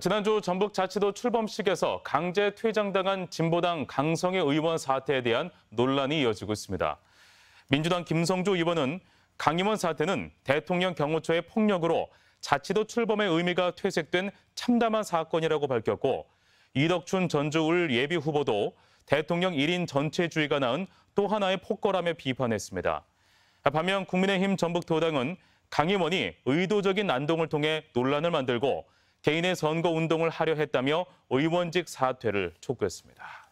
지난주 전북자치도 출범식에서 강제 퇴장당한 진보당 강성의 의원 사태에 대한 논란이 이어지고 있습니다. 민주당 김성조 의원은 강 의원 사태는 대통령 경호처의 폭력으로 자치도 출범의 의미가 퇴색된 참담한 사건이라고 밝혔고 이덕춘 전주울 예비 후보도 대통령 1인 전체주의가 낳은 또 하나의 폭거함에 비판했습니다. 반면 국민의힘 전북도당은 강 의원이 의도적인 난동을 통해 논란을 만들고 개인의 선거 운동을 하려 했다며 의원직 사퇴를 촉구했습니다.